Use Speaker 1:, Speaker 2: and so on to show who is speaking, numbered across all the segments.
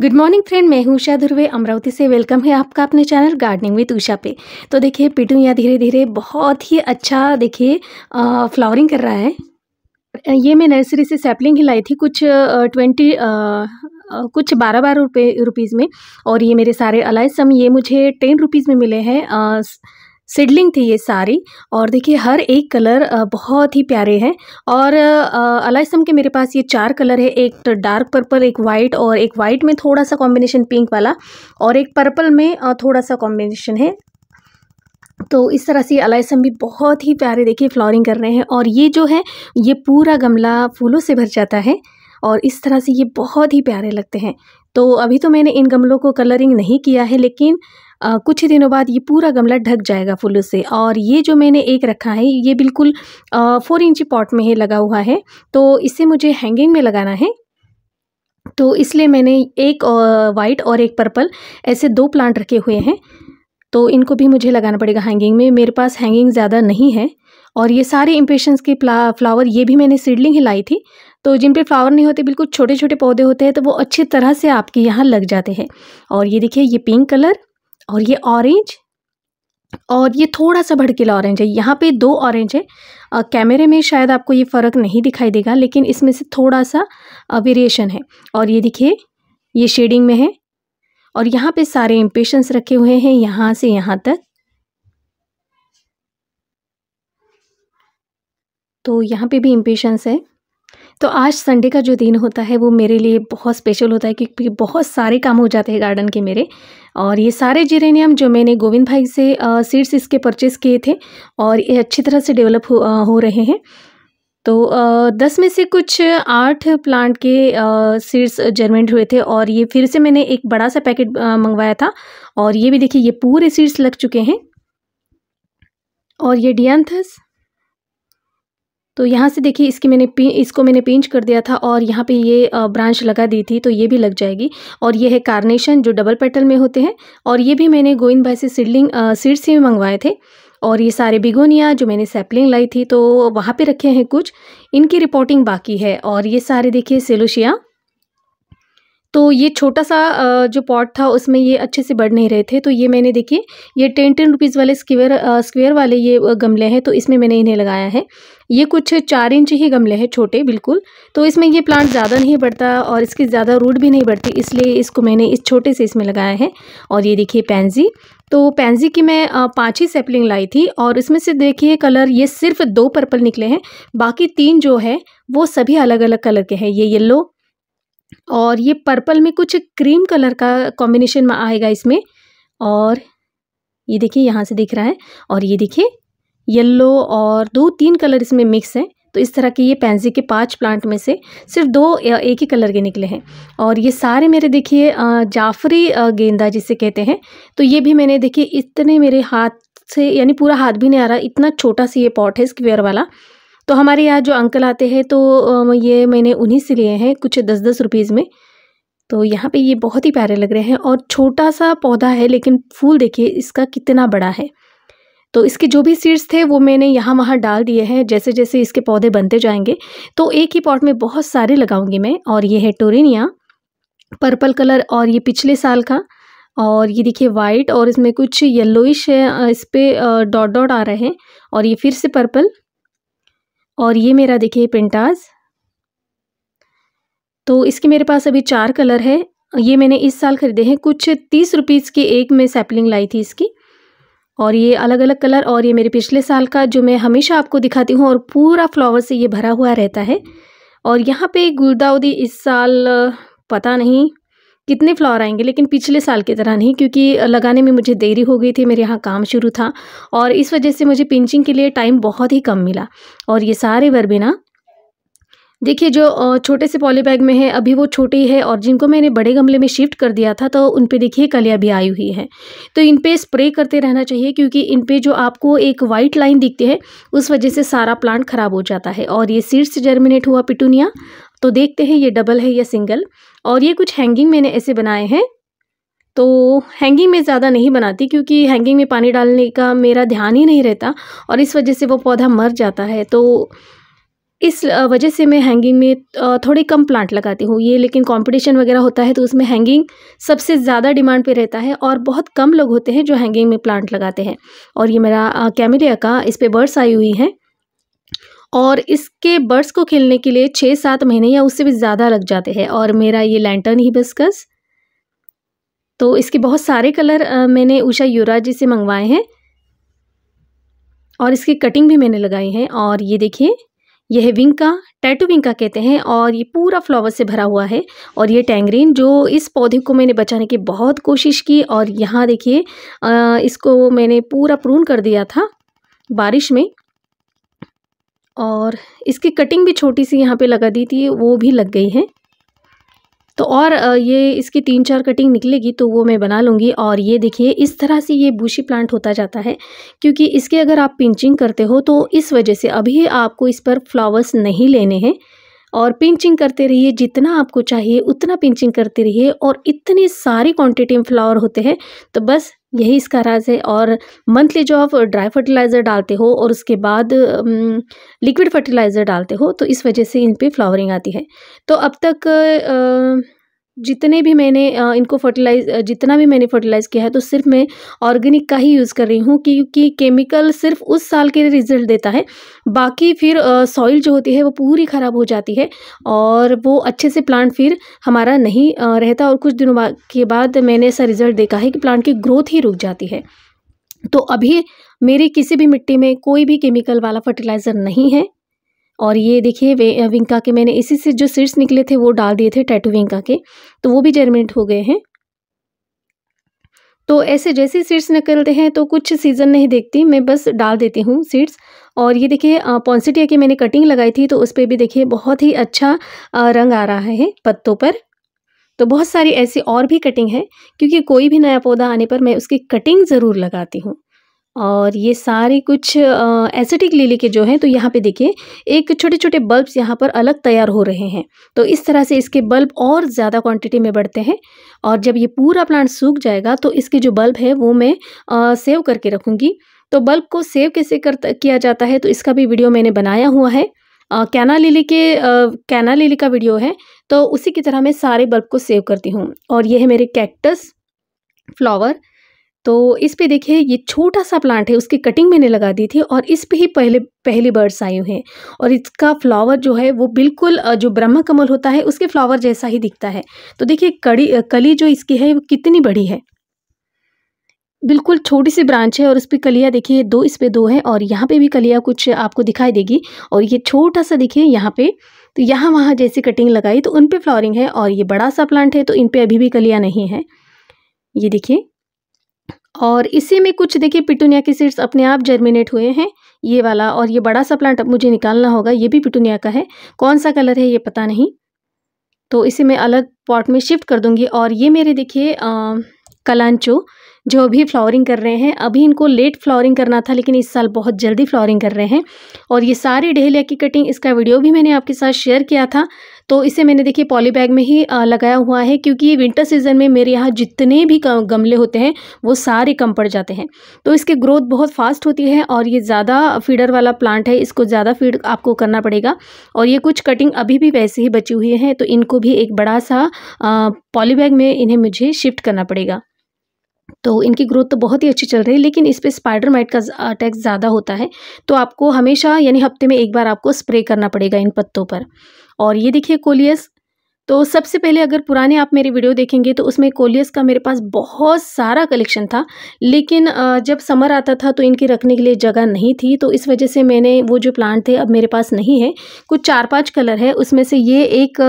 Speaker 1: Good morning friend मैं हूँ उषा धुर्वे अमरावती से वेलकम है आपका अपने चैनल गार्डनिंग विद उषा पे तो देखिए पिटू यहाँ धीरे धीरे बहुत ही अच्छा देखिए फ्लावरिंग कर रहा है ये मैं नर्सरी से सैपलिंग ही लाई थी कुछ ट्वेंटी कुछ बारह बारह रुपये रुपीज़ में और ये मेरे सारे अलाइसम ये मुझे टेन रुपीज़ में मिले हैं सिडलिंग थी ये सारी और देखिए हर एक कलर बहुत ही प्यारे हैं और अलाइसम के मेरे पास ये चार कलर है एक तो डार्क पर्पल एक वाइट और एक वाइट में थोड़ा सा कॉम्बिनेशन पिंक वाला और एक पर्पल में थोड़ा सा कॉम्बिनेशन है तो इस तरह से अलाइसम भी बहुत ही प्यारे देखिए फ्लॉरिंग कर रहे हैं और ये जो है ये पूरा गमला फूलों से भर जाता है और इस तरह से ये बहुत ही प्यारे लगते हैं तो अभी तो मैंने इन गमलों को कलरिंग नहीं किया है लेकिन आ, कुछ ही दिनों बाद ये पूरा गमला ढक जाएगा फूलों से और ये जो मैंने एक रखा है ये बिल्कुल फोर इंची पॉट में ही लगा हुआ है तो इसे मुझे हैंगिंग में लगाना है तो इसलिए मैंने एक वाइट और एक पर्पल ऐसे दो प्लांट रखे हुए हैं तो इनको भी मुझे लगाना पड़ेगा हैंगिंग में मेरे पास हैंगिंग ज़्यादा नहीं है और ये सारे इम्पेशंस के फ्लावर ये भी मैंने सीडलिंग ही लाई थी तो जिन पे फ्लावर नहीं होते बिल्कुल छोटे छोटे पौधे होते हैं तो वो अच्छी तरह से आपके यहाँ लग जाते हैं और ये देखिए ये पिंक कलर और ये ऑरेंज और ये थोड़ा सा भड़कीला ऑरेंज है यहाँ पे दो ऑरेंज है कैमरे में शायद आपको ये फ़र्क नहीं दिखाई देगा लेकिन इसमें से थोड़ा सा वेरिएशन है और ये देखिए ये शेडिंग में है और यहाँ पे सारे इम्पेशंस रखे हुए हैं यहाँ से यहाँ तक तो यहाँ पे भी इम्पेशंस है तो आज संडे का जो दिन होता है वो मेरे लिए बहुत स्पेशल होता है क्योंकि बहुत सारे काम हो जाते हैं गार्डन के मेरे और ये सारे जेरेनियम जो मैंने गोविंद भाई से सीड्स इसके परचेस किए थे और ये अच्छी तरह से डेवलप हो, हो रहे हैं तो दस में से कुछ आठ प्लांट के सीड्स जर्मेंट हुए थे और ये फिर से मैंने एक बड़ा सा पैकेट मंगवाया था और ये भी देखिए ये पूरे सीड्स लग चुके हैं और ये डियंथस तो यहाँ से देखिए इसकी मैंने इसको मैंने पिंच कर दिया था और यहाँ पे ये ब्रांच लगा दी थी तो ये भी लग जाएगी और ये है कार्नेशन जो डबल पेटल में होते हैं और ये भी मैंने गोविंद भाई से सीडलिंग सीड से मंगवाए थे और ये सारे बिगोनिया जो मैंने सैपलिंग लाई थी तो वहाँ पे रखे हैं कुछ इनकी रिपोर्टिंग बाकी है और ये सारे देखिए सेलोशिया तो ये छोटा सा जो पॉट था उसमें ये अच्छे से बढ़ नहीं रहे थे तो ये मैंने देखिए ये टेन टेन रुपीज़ वाले स्क्वेयर स्क्वेयर वाले ये गमले हैं तो इसमें मैंने इन्हें लगाया है ये कुछ चार इंच ही गमले हैं छोटे बिल्कुल तो इसमें ये प्लांट ज़्यादा नहीं बढ़ता और इसकी ज़्यादा रूट भी नहीं बढ़ती इसलिए इसको मैंने इस छोटे से इसमें लगाया है और ये देखिए पैंजी तो पैंजी की मैं पाँच ही सेपलिंग लाई थी और इसमें से देखिए कलर ये सिर्फ दो पर्पल निकले हैं बाकी तीन जो है वो सभी अलग अलग कलर के हैं ये येल्लो और ये पर्पल में कुछ क्रीम कलर का कॉम्बिनेशन में आएगा इसमें और ये देखिए यहाँ से दिख रहा है और ये देखिए येल्लो और दो तीन कलर इसमें मिक्स हैं तो इस तरह के ये पेंसी के पांच प्लांट में से सिर्फ दो एक ही कलर के निकले हैं और ये सारे मेरे देखिए जाफरी गेंदा जिसे कहते हैं तो ये भी मैंने देखिए इतने मेरे हाथ से यानी पूरा हाथ भी नहीं आ रहा इतना छोटा सा ये पॉट है स्क्वेयर वाला तो हमारे यहाँ जो अंकल आते हैं तो ये मैंने उन्हीं से लिए हैं कुछ दस दस रुपीज़ में तो यहाँ पे ये बहुत ही प्यारे लग रहे हैं और छोटा सा पौधा है लेकिन फूल देखिए इसका कितना बड़ा है तो इसके जो भी सीड्स थे वो मैंने यहाँ वहाँ डाल दिए हैं जैसे जैसे इसके पौधे बनते जाएंगे तो एक ही पॉट में बहुत सारे लगाऊंगी मैं और ये है टोरेनिया पर्पल कलर और ये पिछले साल का और ये देखिए वाइट और इसमें कुछ येलोइश है इस पर डॉट डॉट आ रहे हैं और ये फिर से पर्पल और ये मेरा देखिए पेंटाज तो इसके मेरे पास अभी चार कलर है ये मैंने इस साल खरीदे हैं कुछ तीस रुपीज़ की एक में सैपलिंग लाई थी इसकी और ये अलग अलग कलर और ये मेरे पिछले साल का जो मैं हमेशा आपको दिखाती हूँ और पूरा फ्लावर से ये भरा हुआ रहता है और यहाँ पे गुलदाउदी इस साल पता नहीं कितने फ्लावर आएंगे लेकिन पिछले साल की तरह नहीं क्योंकि लगाने में मुझे देरी हो गई थी मेरे यहाँ काम शुरू था और इस वजह से मुझे पिंचिंग के लिए टाइम बहुत ही कम मिला और ये सारे वर्बिना देखिए जो छोटे से पॉली बैग में है अभी वो छोटी है और जिनको मैंने बड़े गमले में शिफ्ट कर दिया था तो उन पे देखिए कलियाँ भी आई हुई है तो इन पे स्प्रे करते रहना चाहिए क्योंकि इन पे जो आपको एक वाइट लाइन दिखती है उस वजह से सारा प्लांट ख़राब हो जाता है और ये सीड्स जर्मिनेट हुआ पिटूनिया तो देखते हैं ये डबल है या सिंगल और ये कुछ हैंगिंग मैंने ऐसे बनाए हैं तो हैंगिंग में ज़्यादा नहीं बनाती क्योंकि हैंगिंग में पानी डालने का मेरा ध्यान ही नहीं रहता और इस वजह से वो पौधा मर जाता है तो इस वजह से मैं हैंगिंग में थोड़े कम प्लांट लगाती हूँ ये लेकिन कंपटीशन वगैरह होता है तो उसमें हैंगिंग सबसे ज़्यादा डिमांड पे रहता है और बहुत कम लोग होते हैं जो हैंगिंग में प्लांट लगाते हैं और ये मेरा कैमिलिया का इस पर बर्ड्स आई हुई हैं और इसके बर्ड्स को खेलने के लिए छः सात महीने या उससे भी ज़्यादा लग जाते हैं और मेरा ये लैंटर्न ही बसकस तो इसके बहुत सारे कलर मैंने उषा युवराज जी से मंगवाए हैं और इसकी कटिंग भी मैंने लगाई है और ये देखिए यह है विंका टैटू विंका कहते हैं और ये पूरा फ्लावर से भरा हुआ है और ये टैंग्रीन जो इस पौधे को मैंने बचाने की बहुत कोशिश की और यहाँ देखिए इसको मैंने पूरा प्रून कर दिया था बारिश में और इसकी कटिंग भी छोटी सी यहाँ पे लगा दी थी वो भी लग गई है तो और ये इसकी तीन चार कटिंग निकलेगी तो वो मैं बना लूँगी और ये देखिए इस तरह से ये बूशी प्लांट होता जाता है क्योंकि इसके अगर आप पिंचिंग करते हो तो इस वजह से अभी आपको इस पर फ्लावर्स नहीं लेने हैं और पिंचिंग करते रहिए जितना आपको चाहिए उतना पिंचिंग करते रहिए और इतने सारी क्वांटिटी में फ्लावर होते हैं तो बस यही इसका राज है और मंथली जो आप ड्राई फर्टिलाइज़र डालते हो और उसके बाद लिक्विड फर्टिलाइज़र डालते हो तो इस वजह से इन पर फ्लावरिंग आती है तो अब तक जितने भी मैंने इनको फर्टिलाइज जितना भी मैंने फर्टिलाइज़ किया है तो सिर्फ मैं ऑर्गेनिक का ही यूज़ कर रही हूँ क्योंकि केमिकल सिर्फ उस साल के रिजल्ट देता है बाकी फिर सॉइल जो होती है वो पूरी ख़राब हो जाती है और वो अच्छे से प्लांट फिर हमारा नहीं रहता और कुछ दिनों बाद के बाद मैंने ऐसा रिज़ल्ट देखा है कि प्लांट की ग्रोथ ही रुक जाती है तो अभी मेरी किसी भी मिट्टी में कोई भी केमिकल वाला फर्टिलाइज़र नहीं है और ये देखिए विंका के मैंने इसी से जो सीड्स निकले थे वो डाल दिए थे टैटू विंका के तो वो भी जर्मिनेट हो गए हैं तो ऐसे जैसे सीड्स निकलते हैं तो कुछ सीज़न नहीं देखती मैं बस डाल देती हूँ सीड्स और ये देखिए पॉन्सिटिया की मैंने कटिंग लगाई थी तो उस पर भी देखिए बहुत ही अच्छा रंग आ रहा है पत्तों पर तो बहुत सारी ऐसी और भी कटिंग है क्योंकि कोई भी नया पौधा आने पर मैं उसकी कटिंग ज़रूर लगाती हूँ और ये सारे कुछ एसिटिक लिली के जो हैं तो यहाँ पे देखिए एक छोटे छोटे बल्ब्स यहाँ पर अलग तैयार हो रहे हैं तो इस तरह से इसके बल्ब और ज़्यादा क्वांटिटी में बढ़ते हैं और जब ये पूरा प्लांट सूख जाएगा तो इसके जो बल्ब है वो मैं आ, सेव करके रखूँगी तो बल्ब को सेव कैसे कर किया जाता है तो इसका भी वीडियो मैंने बनाया हुआ है कैना लिली के कैना लिली का वीडियो है तो उसी की तरह मैं सारे बल्ब को सेव करती हूँ और ये है मेरे कैक्टस फ्लावर तो इस पे देखिए ये छोटा सा प्लांट है उसकी कटिंग मैंने लगा दी थी और इस पे ही पहले पहले बर्ड्स आए हुए हैं और इसका फ्लावर जो है वो बिल्कुल जो ब्रह्म कमल होता है उसके फ्लावर जैसा ही दिखता है तो देखिए कड़ी कली जो इसकी है वो कितनी बड़ी है बिल्कुल छोटी सी ब्रांच है और उस पर कलियाँ देखिए दो इस पर दो है और यहाँ पे भी कलियाँ कुछ आपको दिखाई देगी और ये छोटा सा देखिए यहाँ पे तो यहाँ वहाँ जैसी कटिंग लगाई तो उन पर फ्लावरिंग है और ये बड़ा सा प्लांट है तो इन पर अभी भी कलियाँ नहीं है ये देखिए और इसी में कुछ देखिए पिटूनिया के सीड्स अपने आप जर्मिनेट हुए हैं ये वाला और ये बड़ा सा प्लांट अब मुझे निकालना होगा ये भी पिटूनिया का है कौन सा कलर है ये पता नहीं तो इसे मैं अलग पॉट में शिफ्ट कर दूंगी और ये मेरे देखिए कलांचो जो अभी फ्लावरिंग कर रहे हैं अभी इनको लेट फ्लावरिंग करना था लेकिन इस साल बहुत जल्दी फ्लावरिंग कर रहे हैं और ये सारे डहेलिया की कटिंग इसका वीडियो भी मैंने आपके साथ शेयर किया था तो इसे मैंने देखिए पॉली बैग में ही लगाया हुआ है क्योंकि विंटर सीजन में मेरे यहाँ जितने भी गमले होते हैं वो सारे कम पड़ जाते हैं तो इसके ग्रोथ बहुत फास्ट होती है और ये ज़्यादा फीडर वाला प्लांट है इसको ज़्यादा फीड आपको करना पड़ेगा और ये कुछ कटिंग अभी भी वैसे ही बची हुई है तो इनको भी एक बड़ा सा पॉली बैग में इन्हें मुझे शिफ्ट करना पड़ेगा तो इनकी ग्रोथ तो बहुत ही अच्छी चल रही है लेकिन इस पर स्पाइडर माइट का अटैक ज़्यादा होता है तो आपको हमेशा यानी हफ्ते में एक बार आपको स्प्रे करना पड़ेगा इन पत्तों पर और ये देखिए कोलियस तो सबसे पहले अगर पुराने आप मेरे वीडियो देखेंगे तो उसमें कोलियस का मेरे पास बहुत सारा कलेक्शन था लेकिन जब समर आता था तो इनकी रखने के लिए जगह नहीं थी तो इस वजह से मैंने वो जो प्लांट थे अब मेरे पास नहीं है कुछ चार पांच कलर है उसमें से ये एक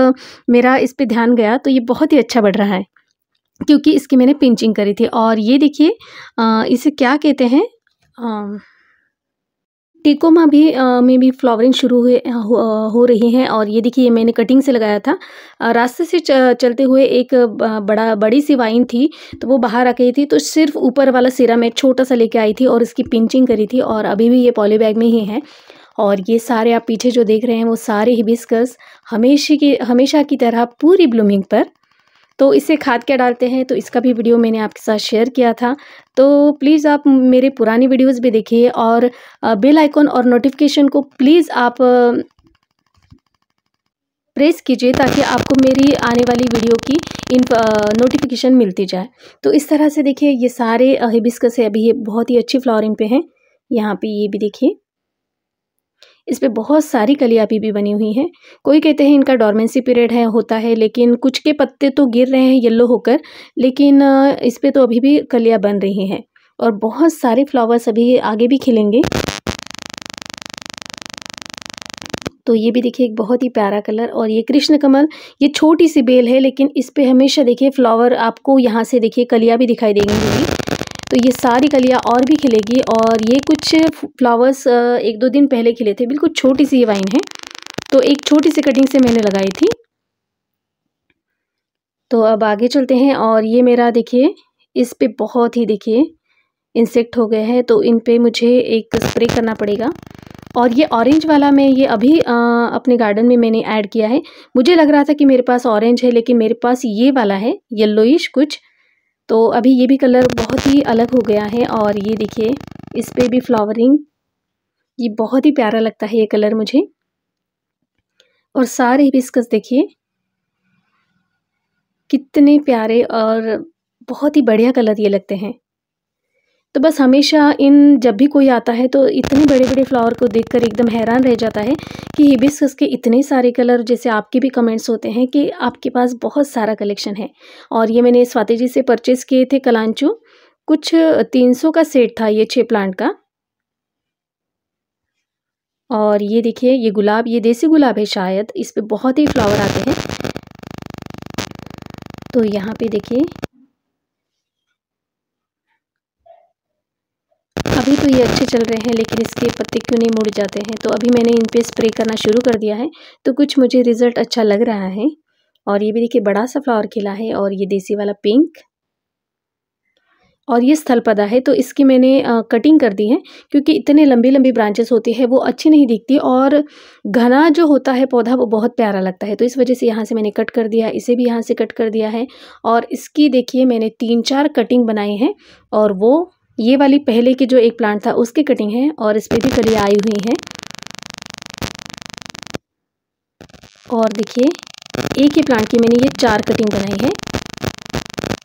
Speaker 1: मेरा इस पर ध्यान गया तो ये बहुत ही अच्छा बढ़ रहा है क्योंकि इसकी मैंने पिंचिंग करी थी और ये देखिए इसे क्या कहते हैं टिकोमा भी आ, में भी फ्लावरिंग शुरू हुए हो, हो रही है और ये देखिए ये मैंने कटिंग से लगाया था रास्ते से चलते हुए एक बड़ा बड़ी सी वाइन थी तो वो बाहर आ गई थी तो सिर्फ ऊपर वाला सिरा मैं छोटा सा लेके आई थी और इसकी पिंचिंग करी थी और अभी भी ये पॉली बैग में ही है और ये सारे आप पीछे जो देख रहे हैं वो सारे हिबिस्कस हमेशा की हमेशा की तरह पूरी ब्लूमिंग पर तो इसे खाद क्या डालते हैं तो इसका भी वीडियो मैंने आपके साथ शेयर किया था तो प्लीज़ आप मेरे पुरानी वीडियोस भी देखिए और बेल आइकॉन और नोटिफिकेशन को प्लीज़ आप प्रेस कीजिए ताकि आपको मेरी आने वाली वीडियो की इन नोटिफिकेशन मिलती जाए तो इस तरह से देखिए ये सारे हिबिस्कस है अभी ये बहुत ही अच्छी फ्लावरिंग पे हैं यहाँ पे ये भी देखिए इस पर बहुत सारी कलिया अभी भी बनी हुई हैं कोई कहते हैं इनका डॉर्मेंसी पीरियड है होता है लेकिन कुछ के पत्ते तो गिर रहे हैं येल्लो होकर लेकिन इस पर तो अभी भी कलियाँ बन रही हैं और बहुत सारे फ्लावर्स अभी आगे भी खिलेंगे तो ये भी देखिए एक बहुत ही प्यारा कलर और ये कृष्ण कमल ये छोटी सी बेल है लेकिन इस पर हमेशा देखिए फ्लावर आपको यहाँ से देखिए कलियाँ भी दिखाई देंगी तो ये सारी कलियाँ और भी खिलेगी और ये कुछ फ्लावर्स एक दो दिन पहले खिले थे बिल्कुल छोटी सी ये वाइन है तो एक छोटी सी कटिंग से मैंने लगाई थी तो अब आगे चलते हैं और ये मेरा देखिए इस पर बहुत ही देखिए इंसेक्ट हो गए हैं तो इन पर मुझे एक स्प्रे करना पड़ेगा और ये ऑरेंज वाला मैं ये अभी आ, अपने गार्डन में मैंने ऐड किया है मुझे लग रहा था कि मेरे पास ऑरेंज है लेकिन मेरे पास ये वाला है येल्लोइश कुछ तो अभी ये भी कलर बहुत ही अलग हो गया है और ये देखिए इस पर भी फ्लावरिंग ये बहुत ही प्यारा लगता है ये कलर मुझे और सारे बिस्कस देखिए कितने प्यारे और बहुत ही बढ़िया कलर ये लगते हैं तो बस हमेशा इन जब भी कोई आता है तो इतने बड़े बड़े फ्लावर को देखकर एकदम हैरान रह जाता है कि हिबिस्कस के इतने सारे कलर जैसे आपके भी कमेंट्स होते हैं कि आपके पास बहुत सारा कलेक्शन है और ये मैंने स्वाति जी से परचेज़ किए थे कलांचू कुछ तीन सौ का सेट था ये छः प्लांट का और ये देखिए ये गुलाब ये देसी गुलाब है शायद इस पर बहुत ही फ्लावर आते हैं तो यहाँ पे देखिए तो ये अच्छे चल रहे हैं लेकिन इसके पत्ते क्यों नहीं मुड़ जाते हैं तो अभी मैंने इन पर स्प्रे करना शुरू कर दिया है तो कुछ मुझे रिज़ल्ट अच्छा लग रहा है और ये भी देखिए बड़ा सा फ्लावर खिला है और ये देसी वाला पिंक और ये स्थलपदा है तो इसकी मैंने कटिंग कर दी है क्योंकि इतने लंबी लंबी ब्रांचेस होती है वो अच्छी नहीं दिखती और घना जो होता है पौधा वो बहुत प्यारा लगता है तो इस वजह से यहाँ से मैंने कट कर दिया इसे भी यहाँ से कट कर दिया है और इसकी देखिए मैंने तीन चार कटिंग बनाई हैं और वो ये वाली पहले की जो एक प्लांट था उसकी कटिंग है और इस पर भी कलियाँ आई हुई हैं और देखिए एक ही प्लांट की मैंने ये चार कटिंग बनाई है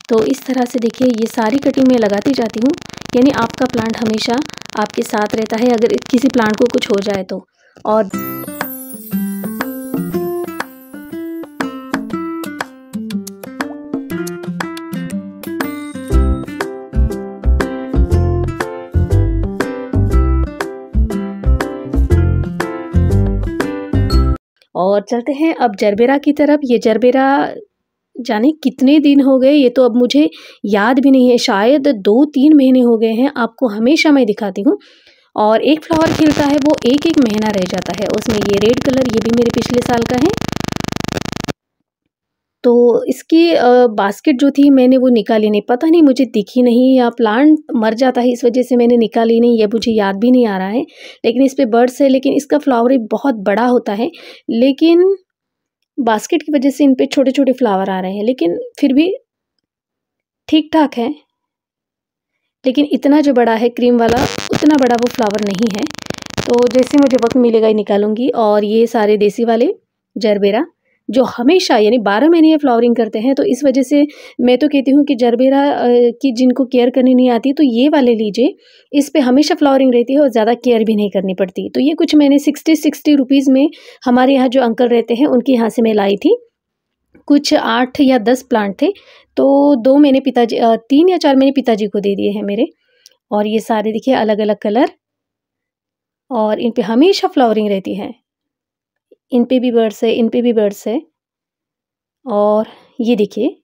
Speaker 1: तो इस तरह से देखिए ये सारी कटिंग मैं लगाती जाती हूँ यानी आपका प्लांट हमेशा आपके साथ रहता है अगर किसी प्लांट को कुछ हो जाए तो और और चलते हैं अब जरबेरा की तरफ ये जरबेरा जाने कितने दिन हो गए ये तो अब मुझे याद भी नहीं है शायद दो तीन महीने हो गए हैं आपको हमेशा मैं दिखाती हूँ और एक फ्लावर खिलता है वो एक एक महीना रह जाता है उसमें ये रेड कलर ये भी मेरे पिछले साल का है तो इसकी बास्केट जो थी मैंने वो निकाली नहीं पता नहीं मुझे दिखी नहीं या प्लांट मर जाता है इस वजह से मैंने निकाली नहीं यह मुझे याद भी नहीं आ रहा है लेकिन इस पर बर्ड्स है लेकिन इसका फ्लावर बहुत बड़ा होता है लेकिन बास्केट की वजह से इन पर छोटे छोटे फ्लावर आ रहे हैं लेकिन फिर भी ठीक ठाक है लेकिन इतना जो बड़ा है क्रीम वाला उतना बड़ा वो फ्लावर नहीं है तो जैसे मुझे वक्त मिलेगा ही निकालूंगी और ये सारे देसी वाले जरबेरा जो हमेशा यानी बारह महीने ये फ्लावरिंग करते हैं तो इस वजह से मैं तो कहती हूँ कि जरबेरा की जिनको केयर करनी नहीं आती तो ये वाले लीजिए इस पर हमेशा फ्लावरिंग रहती है और ज़्यादा केयर भी नहीं करनी पड़ती तो ये कुछ मैंने सिक्सटी सिक्सटी रुपीज़ में हमारे यहाँ जो अंकल रहते हैं उनके यहाँ से मैं लाई थी कुछ आठ या दस प्लांट थे तो दो मैंने पिताजी तीन या चार मैंने पिताजी को दे दिए हैं मेरे और ये सारे देखिए अलग अलग कलर और इन पर हमेशा फ्लावरिंग रहती है इन पे भी बर्ड्स है इन पे भी बर्ड्स है और ये देखिए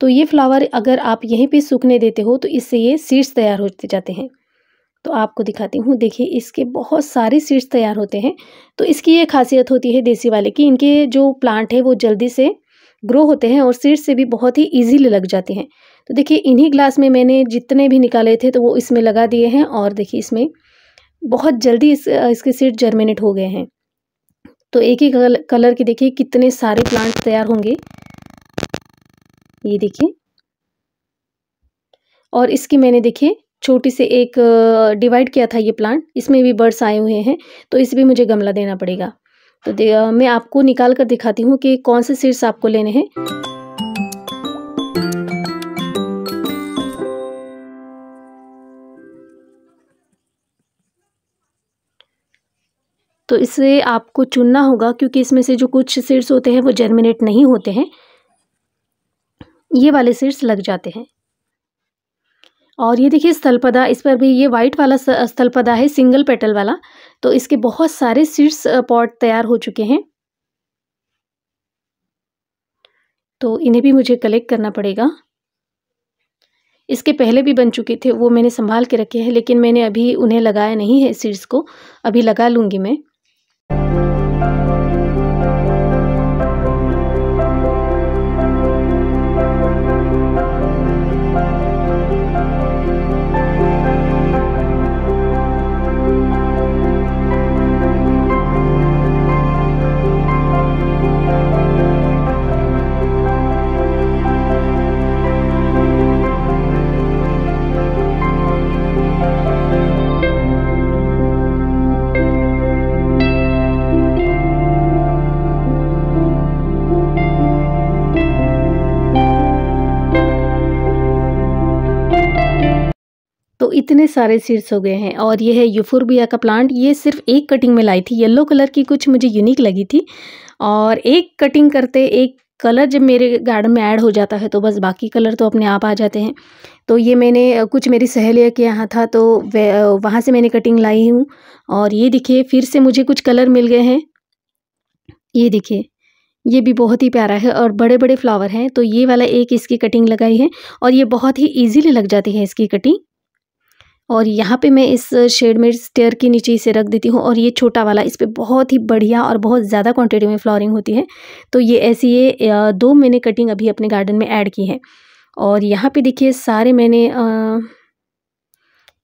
Speaker 1: तो ये फ्लावर अगर आप यहीं पे सूखने देते हो तो इससे ये सीड्स तैयार होते जाते हैं तो आपको दिखाती हूँ देखिए इसके बहुत सारे सीड्स तैयार होते हैं तो इसकी ये खासियत होती है देसी वाले की इनके जो प्लांट है वो जल्दी से ग्रो होते हैं और सीड्स से भी बहुत ही ईजीली लग जाते हैं तो देखिए इन्हीं ग्लास में मैंने जितने भी निकाले थे तो वो इसमें लगा दिए हैं और देखिए इसमें बहुत जल्दी इस इसके सीड जर्मिनेट हो गए हैं तो एक ही कलर के देखिए कितने सारे प्लांट तैयार होंगे ये देखिए और इसकी मैंने देखिए छोटी से एक डिवाइड किया था ये प्लांट इसमें भी बर्ड्स आए हुए हैं तो इस भी मुझे गमला देना पड़ेगा तो मैं आपको निकाल कर दिखाती हूँ कि कौन से सीड्स आपको लेने हैं तो इसे आपको चुनना होगा क्योंकि इसमें से जो कुछ सीड्स होते हैं वो जर्मिनेट नहीं होते हैं ये वाले सीड्स लग जाते हैं और ये देखिए स्थलपदा इस पर भी ये वाइट वाला स्थलपदा है सिंगल पेटल वाला तो इसके बहुत सारे सीड्स पॉट तैयार हो चुके हैं तो इन्हें भी मुझे कलेक्ट करना पड़ेगा इसके पहले भी बन चुके थे वो मैंने संभाल के रखे हैं लेकिन मैंने अभी उन्हें लगाया नहीं है सीड्स को अभी लगा लूँगी मैं Thank you. इतने सारे सीड्स हो गए हैं और ये है यूफोरबिया का प्लांट ये सिर्फ एक कटिंग में लाई थी येलो कलर की कुछ मुझे यूनिक लगी थी और एक कटिंग करते एक कलर जब मेरे गार्डन में ऐड हो जाता है तो बस बाकी कलर तो अपने आप आ जाते हैं तो ये मैंने कुछ मेरी सहेलियाँ के यहाँ था तो वहाँ से मैंने कटिंग लाई हूँ और ये दिखे फिर से मुझे कुछ कलर मिल गए हैं ये दिखे ये भी बहुत ही प्यारा है और बड़े बड़े फ्लावर हैं तो ये वाला एक इसकी कटिंग लगाई है और ये बहुत ही ईजीली लग जाती है इसकी कटिंग और यहाँ पे मैं इस शेड में स्टेयर के नीचे इसे रख देती हूँ और ये छोटा वाला इस पर बहुत ही बढ़िया और बहुत ज़्यादा क्वांटिटी में फ्लॉरिंग होती है तो ये ऐसी ये दो मैंने कटिंग अभी अपने गार्डन में ऐड की है और यहाँ पे देखिए सारे मैंने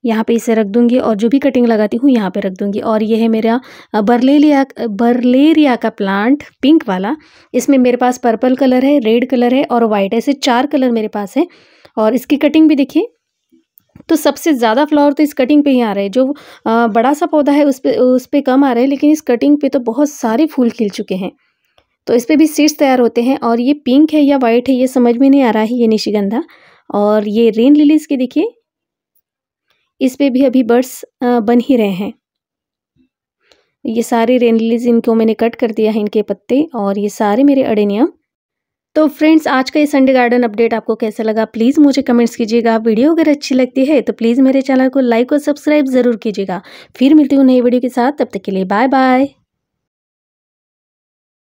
Speaker 1: यहाँ पे इसे रख दूँगी और जो भी कटिंग लगाती हूँ यहाँ पर रख दूँगी और ये है मेरा बर्लेरिया बर्लेरिया का प्लांट पिंक वाला इसमें मेरे पास पर्पल कलर है रेड कलर है और वाइट ऐसे चार कलर मेरे पास है और इसकी कटिंग भी देखिए तो सबसे ज़्यादा फ्लावर तो इस कटिंग पे ही आ रहे हैं जो बड़ा सा पौधा है उस पर उस पर कम आ रहे हैं लेकिन इस कटिंग पे तो बहुत सारे फूल खिल चुके हैं तो इस पर भी सीड्स तैयार होते हैं और ये पिंक है या वाइट है ये समझ में नहीं आ रहा है ये निशिगंधा और ये रेन लिलीज के देखिए इस पर भी अभी बर्ड्स बन ही रहे हैं ये सारे रेन लिलीज इनको मैंने कट कर दिया है इनके पत्ते और ये सारे मेरे अडेनियम तो फ्रेंड्स आज का ये संडे गार्डन अपडेट आपको कैसा लगा प्लीज़ मुझे कमेंट्स कीजिएगा वीडियो अगर अच्छी लगती है तो प्लीज़ मेरे चैनल को लाइक और सब्सक्राइब ज़रूर कीजिएगा फिर मिलती हूँ नई वीडियो के साथ तब तक के लिए बाय बाय